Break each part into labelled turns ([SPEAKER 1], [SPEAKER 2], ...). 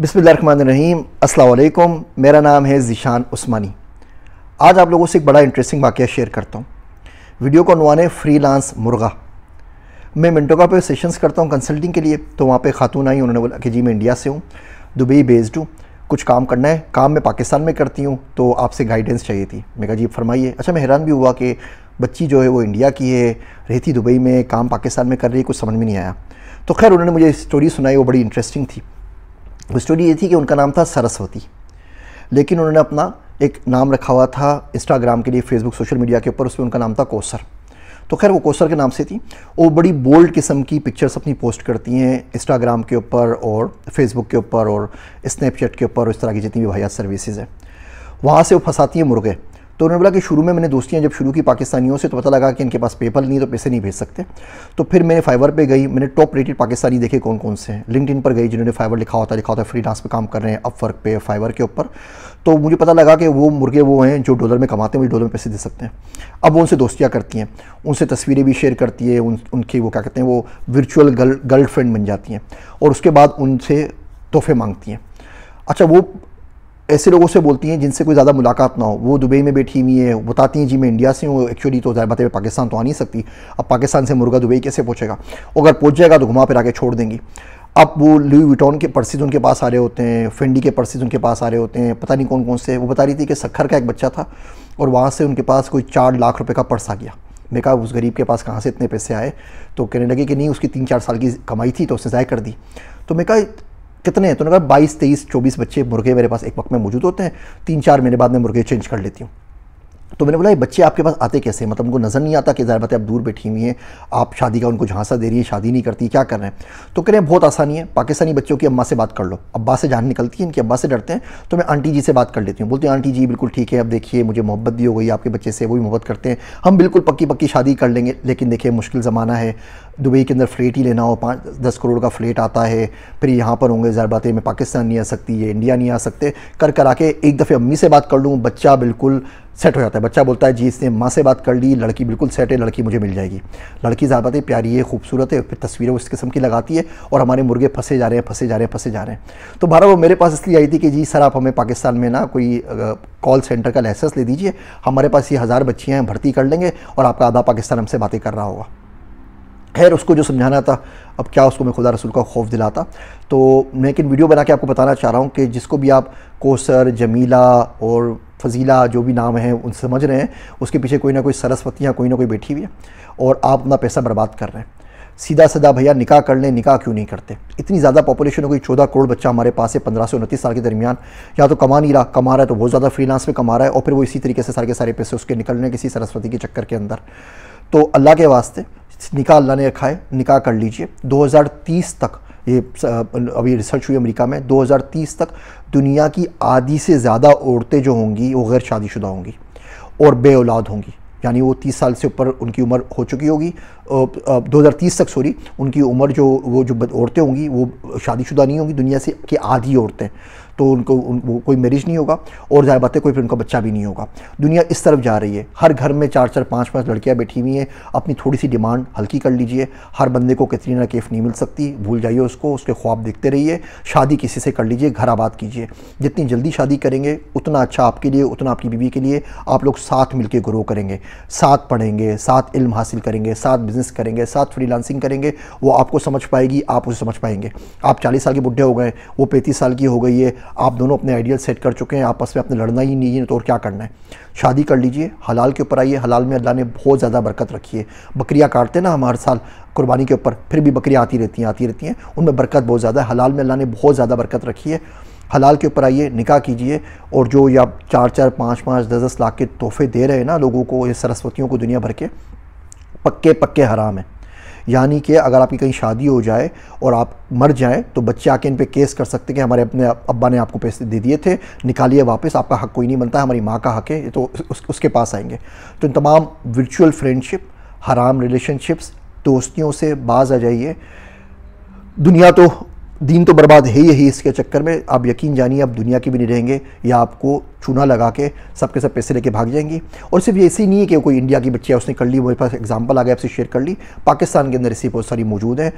[SPEAKER 1] रहीम अस्सलाम मेरा नाम है ज़िशान उस्मानी आज आप लोगों से एक बड़ा इंटरेस्टिंग वाक्य शेयर करता हूँ वीडियो का नुवान है फ्री लांस मुर्गा मैं मिनटोगा पे सेशंस करता हूँ कंसल्टिंग के लिए तो वहाँ पे खातून आई उन्होंने बोला कि जी मैं इंडिया से हूँ दुबई बेस्ड हूँ कुछ काम करना है काम मैं पाकिस्तान में करती हूँ तो आपसे गाइडेंस चाहिए थी मैं कहा जी फरमाइए अच्छा मैं हैरान भी हुआ कि बच्ची जो है वो इंडिया की है रहती दुबई में काम पाकिस्तान में कर रही है कुछ समझ में नहीं आया तो खैर उन्होंने मुझे स्टोरी सुनाई वो बड़ी इंटरेस्टिंग थी स्टोरी ये थी कि उनका नाम था सरस्वती लेकिन उन्होंने अपना एक नाम रखा हुआ था इंस्टाग्राम के लिए फेसबुक सोशल मीडिया के ऊपर उसमें उनका नाम था कोसर तो खैर वो कोसर के नाम से थी वो बड़ी बोल्ड किस्म की पिक्चर्स अपनी पोस्ट करती हैं इंस्टाग्राम के ऊपर और फेसबुक के ऊपर और स्नैपचैट के ऊपर इस तरह की जितनी भी वाहियात सर्विसेज हैं वहाँ से वो फंसाती हैं मुर्गे तो उन्होंने बोला कि शुरू में मैंने दोस्तियाँ जब शुरू की पाकिस्तानियों से तो पता लगा कि इनके पास पेपल नहीं तो पैसे नहीं भेज सकते तो फिर मैंने फाइवर पर गई मैंने टॉप रेटेड पाकिस्तानी देखे कौन कौन से हैं लिंकड पर गई जिन्होंने फाइवर लिखा होता लिखा होता फ्री डांस पर काम कर रहे हैं अब फर्क पे फाइवर के ऊपर तो मुझे पता लगा कि वो मुर्गे वो हैं जो डॉलर में कमाते हैं मुझे डॉलर में पैसे दे सकते हैं अब वो उनसे दोस्तियाँ करती हैं उनसे तस्वीरें भी शेयर करती है उन उनकी वो क्या कहते हैं वो वर्चुअल गर्ल गर्लफ्रेंड बन जाती हैं और उसके बाद उनसे तोहफे मांगती हैं अच्छा वो ऐसे लोगों से बोलती हैं जिनसे कोई ज़्यादा मुलाकात ना हो वो दुबई में बैठी हुई है बताती हैं जी मैं इंडिया से हूँ एक्चुअली तो ज़ाहिर बातें पाकिस्तान तो आ नहीं सकती अब पाकिस्तान से मुर्गा दुबई कैसे पहुँचेगा अगर पहुँच जाएगा तो घुमा फिर आके छोड़ देंगी अब वो लुई विटॉन के पर्सेज उनके पास आ रहे होते हैं फेंडी के पर्सेज उनके पास आ रहे होते हैं पता नहीं कौन कौन से वो बता रही थी कि सखर का एक बच्चा था और वहाँ से उनके पास कोई चार लाख रुपये का पर्स आ गया मैं कहा उस गरीब के पास कहाँ से इतने पैसे आए तो कहने लगे कि नहीं उसकी तीन चार साल की कमाई थी तो उसने ज़ाय कर दी तो मैं कहा कितने हैं तो उन्होंने कहा बाईस तेईस चौबीस बच्चे मुर्गे मेरे पास एक वक्त में मौजूद होते हैं तीन चार महीने बाद में मुर्गे चेंज कर लेती हूँ तो मैंने बोला ये बच्चे आपके पास आते कैसे मतलब उनको नज़र नहीं आता कि ज़्यादा बात आप दूर बैठी हुई हैं आप शादी का उनको झांसा दे रही हैं शादी नहीं करती क्या कर रहे हैं तो कह रहे हैं बहुत आसानी है पाकिस्तानी बच्चों की अम्मा से बात कर लो अब्बा से जान निकलती है इनके अब्बा से डरते हैं तो मैं आंटी जी से बात कर लेती हूँ बोलती हूँ आंटी जी बिल्कुल ठीक है अब देखिए मुझे मोहब्बत भी हो गई आपके बच्चे से वो भी मोहब्बत करते हैं हम बिल्कुल पक्की पक्की शादी कर लेंगे लेकिन देखिए मुश्किल ज़माना है दुबई के अंदर फ्लेट ही लेना हो पाँच दस करोड़ का फ्लेट आता है फिर यहाँ पर होंगे ज़्यादा बातें मैं पाकिस्तान नहीं आ सकती ये इंडिया नहीं आ सकते कर कर आके एक दफ़े अम्मी से बात कर लूँ बच्चा बिल्कुल सेट हो जाता है बच्चा बोलता है जी इसने माँ से बात कर ली लड़की बिल्कुल सेट है लड़की मुझे मिल जाएगी लड़की ज़्यादा प्यारी है खूबसूरत है फिर तस्वीरें उस किस्म की लगाती है और हमारे मुर्गे फंसे जा रहे हैं फंसे जा रहे हैं फंसे जा रहे हैं तो बारह वो मेरे पास इसलिए आई थी कि जी सर आप हमें पाकिस्तान में ना कोई कॉल सेंटर का लाइसेंस ले दीजिए हमारे पास ये हज़ार बच्चियाँ हैं भर्ती कर लेंगे और आपका आधा पाकिस्तान हमसे बातें कर रहा होगा खैर उसको जो समझाना था अब क्या उसको मैं खुदा रसूल का खौफ दिलाता तो मैं एक वीडियो बना के आपको बताना चाह रहा हूँ कि जिसको भी आप कोसर जमीला और फजीला जो भी नाम है उन समझ रहे हैं उसके पीछे कोई ना कोई सरस्वती या कोई ना कोई बैठी हुई है और आप अपना पैसा बर्बाद कर रहे हैं सीधा सीधा भैया निकाह कर लें निकाह क्यों नहीं करते इतनी ज़्यादा पॉपुलेशन हो गई चौदह करोड़ बच्चा हमारे पास है पंद्रह से उनतीस साल के दरमियान या तो कमा नहीं रहा कमा रहा है तो बहुत ज़्यादा फ्रीलांस में कमा रहा है और फिर वो इसी तरीके से सारे के सारे पैसे उसके निकल रहे हैं किसी सरस्वती के चक्कर के अंदर तो अल्लाह के वास्ते निकाह अल्लाह ने रखा है निकाह कर लीजिए 2030 तक ये अभी रिसर्च हुई अमेरिका में 2030 तक दुनिया की आधी से ज़्यादा औरतें जो होंगी वो गैर शादीशुदा होंगी और बे औलाद होंगी यानी वो 30 साल से ऊपर उनकी उम्र हो चुकी होगी दो हज़ार तीस तक सॉरी उनकी उम्र जो वो जो औरतें होंगी वो शादीशुदा नहीं होंगी दुनिया से कि आधी औरतें तो उनको उन, वो कोई मैरिज नहीं होगा और ज़ाहिर बात है कोई फिर उनका बच्चा भी नहीं होगा दुनिया इस तरफ जा रही है हर घर में चार चार पाँच पाँच लड़कियाँ बैठी हुई हैं अपनी थोड़ी सी डिमांड हल्की कर लीजिए हर बंदे को कैटरीना केफ नहीं मिल सकती भूल जाइए उसको उसके ख्वाब देखते रहिए शादी किसी से कर लीजिए घर आबाद कीजिए जितनी जल्दी शादी करेंगे उतना अच्छा आपके लिए उतना आपकी बीवी के लिए आप लोग साथ मिलकर ग्रो करेंगे साथ पढ़ेंगे साथ इल्म हासिल करेंगे साथ बिजनेस करेंगे साथ फ्रीलांसिंग करेंगे वो आपको समझ पाएगी आप उसे समझ पाएंगे आप चालीस साल के बुढ़े हो गए वो पैंतीस साल की हो गई है आप दोनों अपने आइडियल सेट कर चुके हैं आपस में अपने लड़ना ही नहीं है तो और क्या करना है शादी कर लीजिए हलाल के ऊपर आइए हलाल में अल्लाह ने बहुत ज़्यादा बरकत रखी है बकरियाँ काटते ना हम हर साल कुर्बानी के ऊपर फिर भी बकरियाँ आती रहती हैं आती रहती हैं उनमें बरकत बहुत ज़्यादा है हलाल में अल्लाह ने बहुत ज़्यादा बरकत रखी है हलाल के ऊपर आइए निकाह कीजिए और जो या चार चार पाँच पाँच दस दस लाख के तोहफे दे रहे हैं ना लोगों को या सरस्वतियों को दुनिया भर के पक्के पक्के हराम है यानी कि अगर आपकी कहीं शादी हो जाए और आप मर जाएं तो बच्चे आके इन पे केस कर सकते हैं कि हमारे अपने अब्बा ने आपको पैसे दे दिए थे निकालिए वापस आपका हक कोई नहीं बनता हमारी माँ का हक है तो उस, उसके पास आएंगे तो इन तमाम वर्चुअल फ्रेंडशिप हराम रिलेशनशिप्स दोस्तियों से बाज आ जाइए दुनिया तो दीन तो बर्बाद है ही इसके चक्कर में आप यकीन जानिए आप दुनिया के भी नहीं रहेंगे या आपको चूना लगा के सबके सब पैसे लेके भाग जाएंगी और सिर्फ ये ऐसी नहीं है कि कोई इंडिया की बच्ची है उसने कर ली मेरे पास एग्जाम्पल आ गया आपसे शेयर कर ली पाकिस्तान के अंदर ऐसी बहुत सारी मौजूद है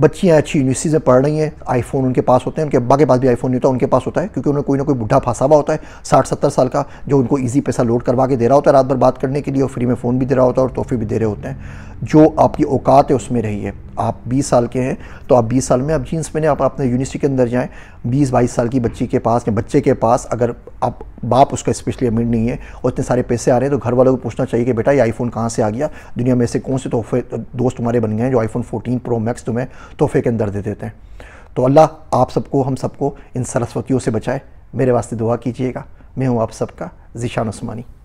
[SPEAKER 1] बच्चियाँ अच्छी यूनिवर्सिटी से पढ़ रही हैं आईफोन उनके पास होते हैं उनके अब्बा के पास भी आईफोन नहीं होता उनके पास होता है क्योंकि उन्हें कोई ना कोई बुढ़ा फंसा हुआ होता है साठ सत्तर साल का जो उनको ईजी पैसा लोड करवा के दे रहा होता है रात भर बात करने के लिए और फ्री में फ़ोन भी दे रहा होता है और तोहफे भी दे रहे होते हैं जो आपकी औकात है उसमें रही है आप बीस साल के हैं तो आप बीस साल में आप जीन्स पहने आप अपने यूनिवर्सिटी के अंदर जाएँ बीस बाईस साल की बच्ची के पास या बच्चे के पास अगर आप बाप उसका स्पेशली अमीर नहीं है और इतने सारे पैसे आ रहे हैं तो घर वालों को पूछना चाहिए कि बेटा ये आईफोन कहाँ से आ गया दुनिया में ऐसे कौन से तोहफे दोस्त तुम्हारे बन गए हैं जो आईफोन 14 प्रो मैक्स तुम्हें तोहफे के अंदर दे देते हैं तो अल्लाह आप सबको हम सबको इन सरस्वतियों से बचाए मेरे वास्ते दुआ कीजिएगा मैं हूँ आप सबका ज़िशान उस्मानी